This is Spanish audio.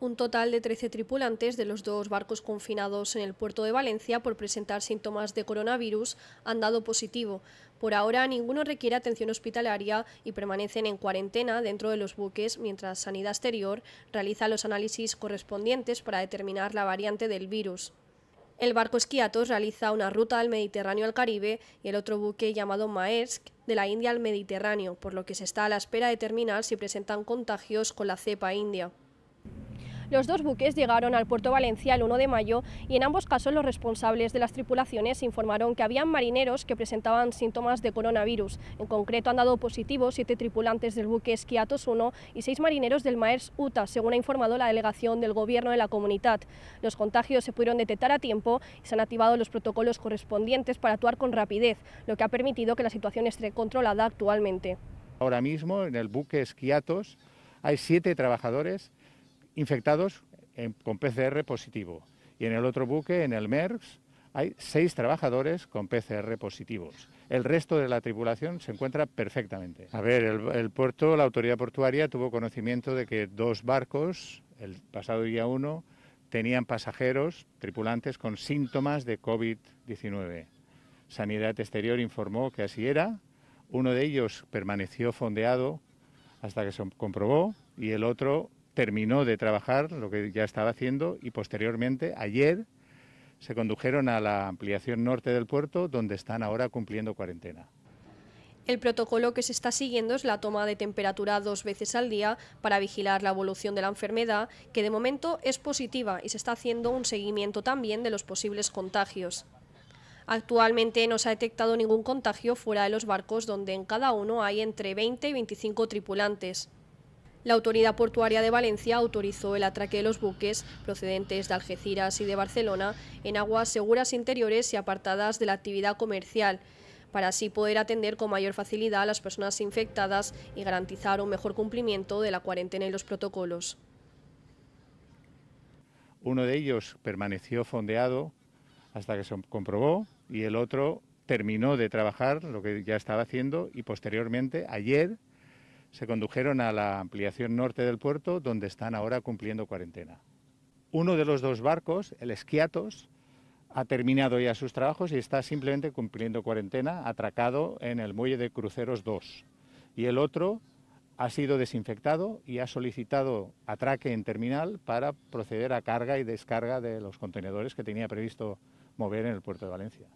un total de 13 tripulantes de los dos barcos confinados en el puerto de Valencia por presentar síntomas de coronavirus han dado positivo. Por ahora, ninguno requiere atención hospitalaria y permanecen en cuarentena dentro de los buques mientras Sanidad Exterior realiza los análisis correspondientes para determinar la variante del virus. El barco Esquiatos realiza una ruta del Mediterráneo al Caribe y el otro buque llamado Maersk de la India al Mediterráneo, por lo que se está a la espera de determinar si presentan contagios con la cepa india. Los dos buques llegaron al puerto Valencia el 1 de mayo y en ambos casos los responsables de las tripulaciones informaron que habían marineros que presentaban síntomas de coronavirus. En concreto han dado positivos siete tripulantes del buque Esquiatos 1 y seis marineros del Maers UTA, según ha informado la delegación del Gobierno de la comunidad. Los contagios se pudieron detectar a tiempo y se han activado los protocolos correspondientes para actuar con rapidez, lo que ha permitido que la situación esté controlada actualmente. Ahora mismo en el buque Esquiatos hay siete trabajadores infectados con PCR positivo. Y en el otro buque, en el MERS, hay seis trabajadores con PCR positivos. El resto de la tripulación se encuentra perfectamente. A ver, el, puerto, la autoridad portuaria tuvo conocimiento de que dos barcos, el pasado día 1, tenían pasajeros, tripulantes con síntomas de COVID-19. Sanidad Exterior informó que así era. Uno de ellos permaneció fondeado hasta que se comprobó y el otro terminó de trabajar lo que ya estaba haciendo y posteriormente ayer se condujeron a la ampliación norte del puerto donde están ahora cumpliendo cuarentena. El protocolo que se está siguiendo es la toma de temperatura dos veces al día para vigilar la evolución de la enfermedad, que de momento es positiva y se está haciendo un seguimiento también de los posibles contagios. Actualmente no se ha detectado ningún contagio fuera de los barcos donde en cada uno hay entre 20 y 25 tripulantes. La Autoridad Portuaria de Valencia autorizó el atraque de los buques procedentes de Algeciras y de Barcelona en aguas seguras interiores y apartadas de la actividad comercial para así poder atender con mayor facilidad a las personas infectadas y garantizar un mejor cumplimiento de la cuarentena y los protocolos. Uno de ellos permaneció fondeado hasta que se comprobó y el otro terminó de trabajar lo que ya estaba haciendo y posteriormente ayer se condujeron a la ampliación norte del puerto, donde están ahora cumpliendo cuarentena. Uno de los dos barcos, el Esquiatos, ha terminado ya sus trabajos y está simplemente cumpliendo cuarentena, atracado en el muelle de cruceros 2. Y el otro ha sido desinfectado y ha solicitado atraque en terminal para proceder a carga y descarga de los contenedores que tenía previsto mover en el puerto de Valencia.